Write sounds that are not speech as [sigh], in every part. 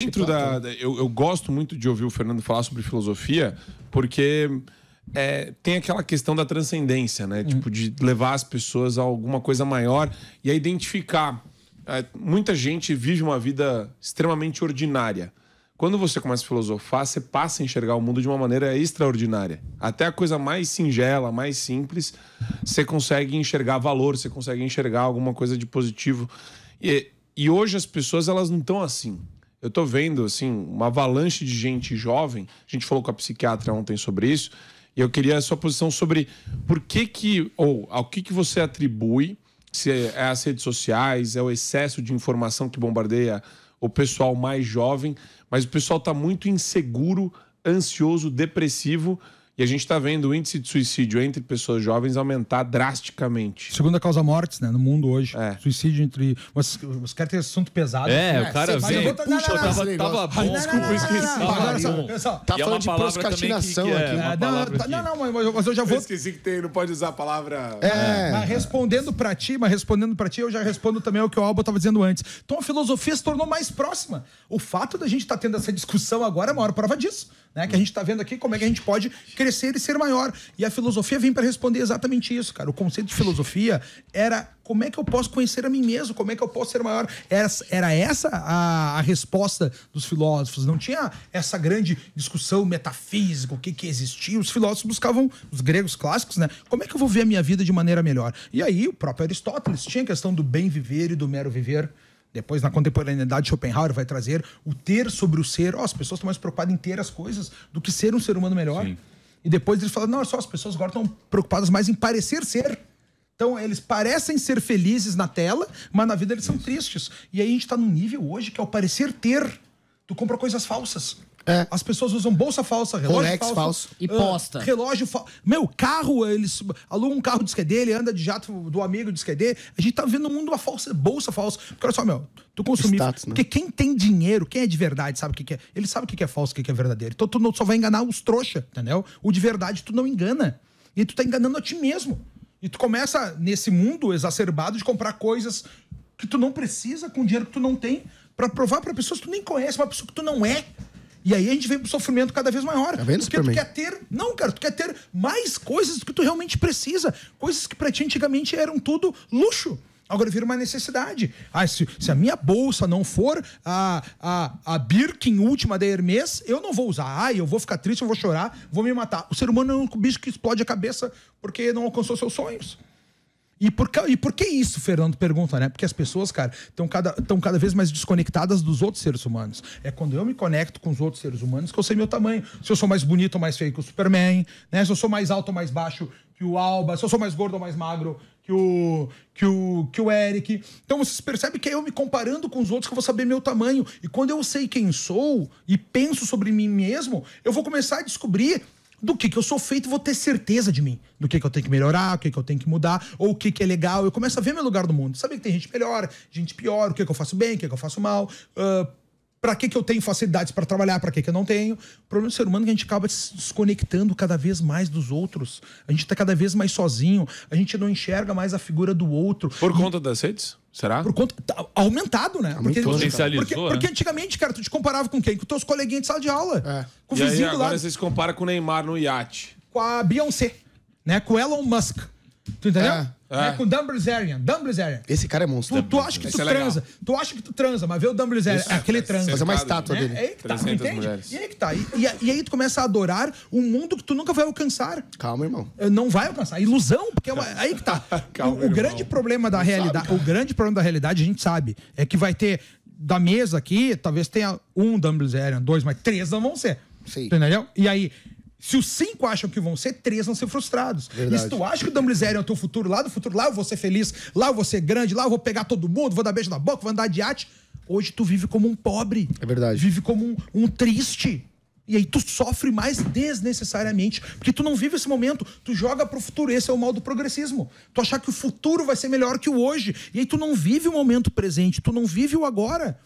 Dentro tipo, então. da. Eu, eu, gosto muito de ouvir o Fernando falar sobre filosofia, porque é, tem aquela questão da transcendência, né? Uhum. Tipo, de levar as pessoas a alguma coisa maior e a identificar. É, muita gente vive uma vida extremamente ordinária. Quando você começa a filosofar, você passa a enxergar o mundo de uma maneira extraordinária. Até a coisa mais singela, mais simples, você consegue enxergar valor, você consegue enxergar alguma coisa de positivo. E, e hoje as pessoas elas não estão assim eu tô vendo, assim, uma avalanche de gente jovem. A gente falou com a psiquiatra ontem sobre isso. E eu queria a sua posição sobre por que que, ou ao que que você atribui, se é as redes sociais, é o excesso de informação que bombardeia o pessoal mais jovem, mas o pessoal tá muito inseguro, ansioso, depressivo e a gente está vendo o índice de suicídio entre pessoas jovens aumentar drasticamente. Segunda causa mortes, né? No mundo hoje. É. Suicídio entre. Mas você quer ter assunto pesado? É, o é, cara vê. Puxa, não, não, eu tava, bom. Desculpa, esqueci. Agora só, só. Tá falando de proscatinação que, é aqui. É, tá, não, não, mas, mas eu já vou. Eu esqueci que tem, não pode usar a palavra. É. Mas respondendo pra ti, mas respondendo pra ti, eu já respondo também o que o Alba tava dizendo antes. Então a filosofia se tornou mais próxima. O fato da gente estar tá tendo essa discussão agora é a maior prova disso né? Que a gente está vendo aqui como é que a gente pode crescer e ser maior. E a filosofia vem para responder exatamente isso, cara. O conceito de filosofia era como é que eu posso conhecer a mim mesmo? Como é que eu posso ser maior? Era essa a, a resposta dos filósofos. Não tinha essa grande discussão metafísica, o que, que existia. Os filósofos buscavam, os gregos clássicos, né? Como é que eu vou ver a minha vida de maneira melhor? E aí, o próprio Aristóteles tinha a questão do bem viver e do mero viver. Depois, na contemporaneidade, Schopenhauer vai trazer o ter sobre o ser. Oh, as pessoas estão mais preocupadas em ter as coisas do que ser um ser humano melhor. Sim. E depois eles falam, não, só as pessoas agora estão preocupadas mais em parecer ser. Então, eles parecem ser felizes na tela, mas na vida eles são tristes. E aí a gente está num nível hoje que é o parecer ter tu compra coisas falsas. É. As pessoas usam bolsa falsa, relógio falso, falso. E ah, posta. Uh, relógio falso. Meu, carro, eles alugam um carro de esquerda, ele anda de jato do amigo de esquerda. A gente tá vendo no mundo uma falsa, bolsa falsa. Porque olha só, meu, tu consumir. Né? Porque quem tem dinheiro, quem é de verdade, sabe o que, que é. Ele sabe o que, que é falso, o que, que é verdadeiro. Então tu não, só vai enganar os trouxa, entendeu? O de verdade tu não engana. E tu tá enganando a ti mesmo. E tu começa nesse mundo exacerbado de comprar coisas que tu não precisa com dinheiro que tu não tem para provar para pessoas que tu nem conhece, uma pessoa que tu não é. E aí a gente vem pro sofrimento cada vez maior. Tá vendo, porque Superman? tu quer ter. Não, cara, tu quer ter mais coisas do que tu realmente precisa. Coisas que pra ti antigamente eram tudo luxo. Agora vira uma necessidade. Ah, se, se a minha bolsa não for a, a, a Birkin última da Hermes, eu não vou usar. Ah, eu vou ficar triste, eu vou chorar, vou me matar. O ser humano é um bicho que explode a cabeça porque não alcançou seus sonhos. E por, e por que isso, Fernando pergunta, né? Porque as pessoas, cara, estão cada, cada vez mais desconectadas dos outros seres humanos. É quando eu me conecto com os outros seres humanos que eu sei meu tamanho. Se eu sou mais bonito ou mais feio que o Superman, né? Se eu sou mais alto ou mais baixo que o Alba, se eu sou mais gordo ou mais magro que o, que o, que o Eric. Então vocês percebem que é eu me comparando com os outros que eu vou saber meu tamanho. E quando eu sei quem sou e penso sobre mim mesmo, eu vou começar a descobrir do que, que eu sou feito, vou ter certeza de mim. Do que, que eu tenho que melhorar, o que, que eu tenho que mudar, ou o que, que é legal. Eu começo a ver meu lugar no mundo. Saber que tem gente melhor, gente pior, o que, que eu faço bem, o que, que eu faço mal. Uh, para que, que eu tenho facilidades para trabalhar? Para que, que eu não tenho? O problema do ser humano é que a gente acaba se desconectando cada vez mais dos outros. A gente está cada vez mais sozinho. A gente não enxerga mais a figura do outro. Por e... conta das redes? Será? Por conta. Tá aumentado, né? Porque, potencializou, porque, né? porque, antigamente, cara, tu te comparava com quem? Com teus coleguinhas de sala de aula. É. Com o e vizinho aí, agora lá. você se compara com o Neymar no iate. Com a Beyoncé, né? Com Elon Musk. Tu entendeu? É. É. Né, com o Dan Bilzerian. Esse cara é monstro. Tu, tu acha que Esse tu é transa. Legal. Tu acha que tu transa, mas vê o Dan É, aquele é transa. Fazer é uma estátua né? dele. É aí que tá, entende? Mulheres. E aí que tá. E, e, e, aí tu começa a adorar um mundo que tu nunca vai alcançar. Calma, irmão. É, não vai alcançar. Ilusão, porque é uma, aí que tá. [laughs] Calma, o, o grande problema da Não realidade, sabe, o grande problema da realidade, a gente sabe, é que vai ter da mesa aqui, talvez tenha um Dan dois, mas três não vão ser. Sim. Entendeu? E aí, se os cinco acham que vão ser, três vão ser frustrados. Verdade. E se tu acha que o Dumbliserian é o teu futuro lá do futuro, lá eu vou ser feliz, lá eu vou ser grande, lá eu vou pegar todo mundo, vou dar beijo na boca, vou andar de arte. Hoje tu vive como um pobre. É verdade. Vive como um, um triste. E aí tu sofre mais desnecessariamente, porque tu não vive esse momento, tu joga pro futuro, esse é o mal do progressismo. Tu achar que o futuro vai ser melhor que o hoje, e aí tu não vive o momento presente, tu não vive o agora.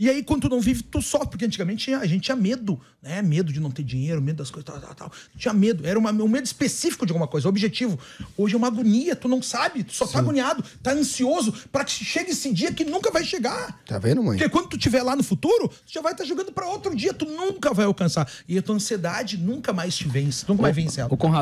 E aí, quando tu não vive, tu sofre, porque antigamente a gente tinha medo, né? Medo de não ter dinheiro, medo das coisas, tal, tal, tal. Tinha medo. Era uma, um medo específico de alguma coisa, objetivo. Hoje é uma agonia, tu não sabe, tu só tá Sim. tá agoniado, tá ansioso para que chegue esse dia que nunca vai chegar. Tá vendo, mãe? Porque quando tu tiver lá no futuro, tu já vai estar tá jogando para outro dia, tu nunca vai alcançar. E a tua ansiedade nunca mais te vence, nunca o, mais vence ela. O Conrado